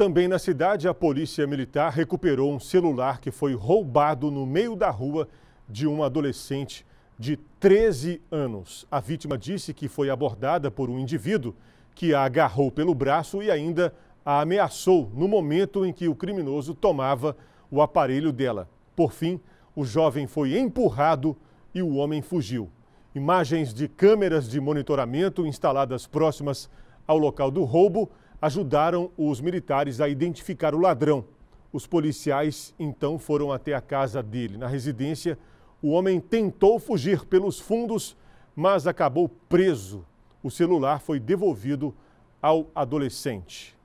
Também na cidade, a polícia militar recuperou um celular que foi roubado no meio da rua de uma adolescente de 13 anos. A vítima disse que foi abordada por um indivíduo que a agarrou pelo braço e ainda a ameaçou no momento em que o criminoso tomava o aparelho dela. Por fim, o jovem foi empurrado e o homem fugiu. Imagens de câmeras de monitoramento instaladas próximas ao local do roubo ajudaram os militares a identificar o ladrão. Os policiais então foram até a casa dele. Na residência, o homem tentou fugir pelos fundos, mas acabou preso. O celular foi devolvido ao adolescente.